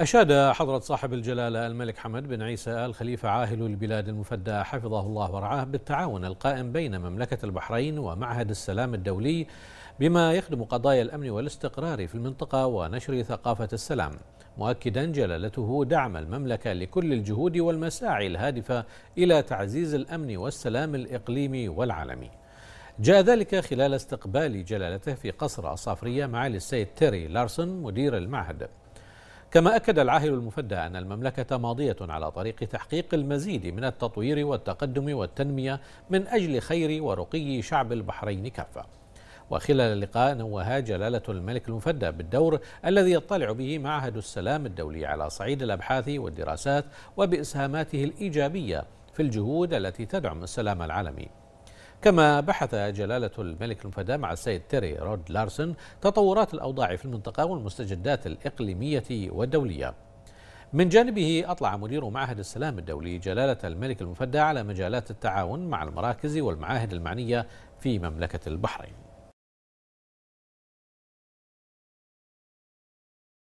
أشاد حضرة صاحب الجلالة الملك حمد بن عيسى آل خليفة عاهل البلاد المفدى حفظه الله ورعاه بالتعاون القائم بين مملكة البحرين ومعهد السلام الدولي بما يخدم قضايا الأمن والاستقرار في المنطقة ونشر ثقافة السلام مؤكدا جلالته دعم المملكة لكل الجهود والمساعي الهادفة إلى تعزيز الأمن والسلام الإقليمي والعالمي جاء ذلك خلال استقبال جلالته في قصر الصافرية معالي السيد تيري لارسون مدير المعهد كما أكد العاهل المفدى أن المملكة ماضية على طريق تحقيق المزيد من التطوير والتقدم والتنمية من أجل خير ورقي شعب البحرين كافة وخلال اللقاء نوها جلالة الملك المفدى بالدور الذي يطلع به معهد السلام الدولي على صعيد الأبحاث والدراسات وبإسهاماته الإيجابية في الجهود التي تدعم السلام العالمي كما بحث جلالة الملك المفدى مع السيد تيري رود لارسن تطورات الأوضاع في المنطقة والمستجدات الإقليمية والدولية من جانبه أطلع مدير معهد السلام الدولي جلالة الملك المفدى على مجالات التعاون مع المراكز والمعاهد المعنية في مملكة البحرين